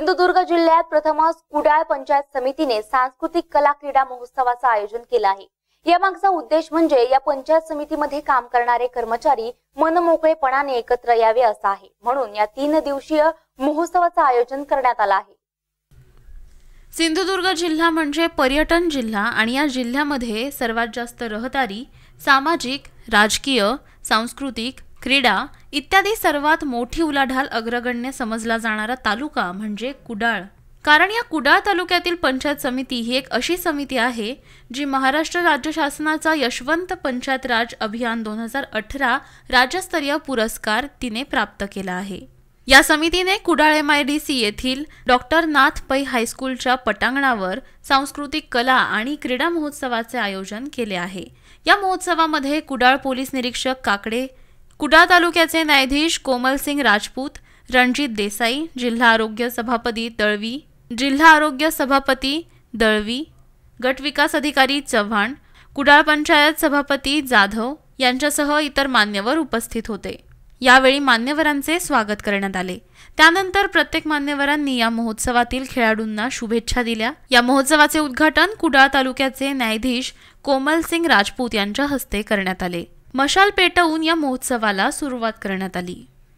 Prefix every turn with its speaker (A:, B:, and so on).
A: सिंधुदुर्ग जिल्ह्यात प्रथमच कुडाळ पंचायत समितीने सांस्कृतिक कला क्रीडा महोत्सवाचं आयोजन केलं आहे यामागचा उद्देश म्हणजे या पंचायत समितीमध्ये काम करणारे कर्मचारी मनमोकळेपणाने एकत्र यावे असा आहे म्हणून या तीन दिवसीय महोत्सवाचं आयोजन करण्यात आलं आहे
B: सिंधुदुर्ग जिल्हा म्हणजे पर्यटन जिल्हा आणि या जिल्ह्यामध्ये सर्वात जास्त रहदारी सामाजिक राजकीय सांस्कृतिक क्रीडा इत्यादी सर्वात मोठी उलाढाल अग्रगण्य समजला जाणारा तालुका म्हणजे कुडाळ कारण या कुडाळ तालुक्यातील पंचायत समिती ही एक अशी समिती आहे जी महाराष्ट्र राज्य शासनाचा यशवंत पंचायत राज अभियान दोन हजार अठरा राज्यस्तरीय पुरस्कार तिने प्राप्त केला आहे या समितीने Kudal M I D C येथील डॉक्टर नाथ पै हायस्कूलच्या पटांगणावर सांस्कृतिक कला आणि क्रीडा महोत्सवाचे आयोजन केले आहे या महोत्सवामध्ये कुडाळ पोलीस निरीक्षक काकडे कुडाळ तालुक्याचे न्यायाधीश कोमलसिंग राजपूत रणजित देसाई जिल्हा आरोग्य सभापती दळवी जिल्हा आरोग्य सभापती दळवी गटविकास अधिकारी चव्हाण कुडाळ पंचायत सभापती जाधव यांच्यासह इतर मान्यवर उपस्थित होते यावेळी मान्यवरांचे स्वागत करण्यात आले त्यानंतर प्रत्येक मान्यवरांनी या महोत्सवातील खेळाडूंना शुभेच्छा दिल्या या महोत्सवाचे उद्घाटन कुडाळ तालुक्याचे न्यायाधीश कोमलसिंग राजपूत यांच्या हस्ते करण्यात आले मशाल पेटवून या महोत्सवाला सुरुवात करण्यात आली